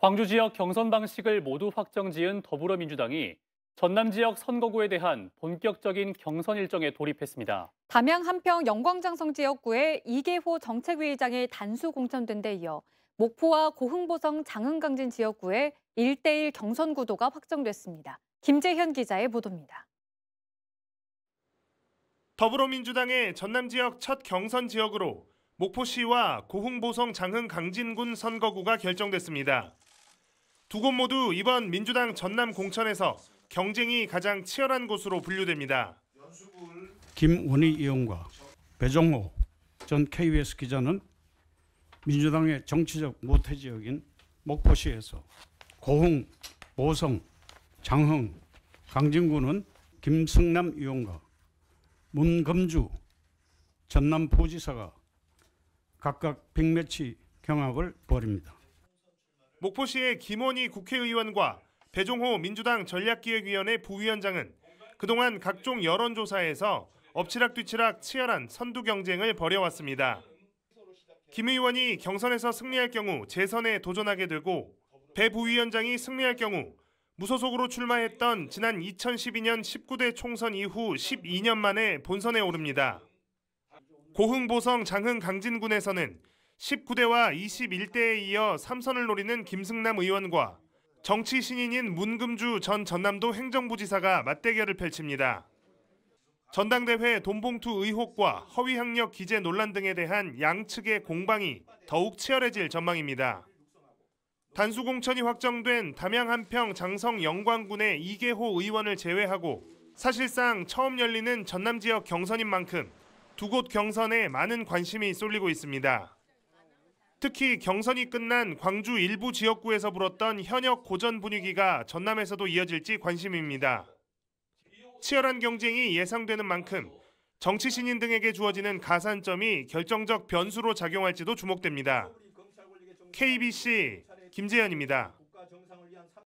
광주 지역 경선 방식을 모두 확정 지은 더불어민주당이 전남 지역 선거구에 대한 본격적인 경선 일정에 돌입했습니다. 담양 한평 영광장성 지역구에 이계호 정책위의장이 단수 공천된 데 이어 목포와 고흥보성 장흥강진 지역구에 1대1 경선 구도가 확정됐습니다. 김재현 기자의 보도입니다. 더불어민주당의 전남 지역 첫 경선 지역으로 목포시와 고흥보성 장흥 강진군 선거구가 결정됐습니다. 두곳 모두 이번 민주당 전남 공천에서 경쟁이 가장 치열한 곳으로 분류됩니다. 김원희 의원과 배종호 전 KBS 기자는 민주당의 정치적 모태 지역인 목포시에서 고흥, 모성, 장흥, 강진구는 김성남 의원과 문금주 전남 부지사가 각각 백매치 경합을 벌입니다. 목포시의 김원희 국회의원과 배종호 민주당 전략기획위원회 부위원장은 그동안 각종 여론조사에서 엎치락뒤치락 치열한 선두 경쟁을 벌여왔습니다. 김 의원이 경선에서 승리할 경우 재선에 도전하게 되고 배 부위원장이 승리할 경우 무소속으로 출마했던 지난 2012년 19대 총선 이후 12년 만에 본선에 오릅니다. 고흥 보성 장흥 강진군에서는 19대와 21대에 이어 3선을 노리는 김승남 의원과 정치 신인인 문금주 전 전남도 행정부지사가 맞대결을 펼칩니다. 전당대회 돈봉투 의혹과 허위 학력 기재 논란 등에 대한 양측의 공방이 더욱 치열해질 전망입니다. 단수 공천이 확정된 담양 한평 장성 영광군의 이계호 의원을 제외하고 사실상 처음 열리는 전남 지역 경선인 만큼 두 곳 경선에 많은 관심이 쏠리고 있습니다. 특히 경선이 끝난 광주 일부 지역구에서 불었던 현역 고전 분위기가 전남에서도 이어질지 관심입니다. 치열한 경쟁이 예상되는 만큼 정치 신인 등에게 주어지는 가산점이 결정적 변수로 작용할지도 주목됩니다. KBC 김재현입니다.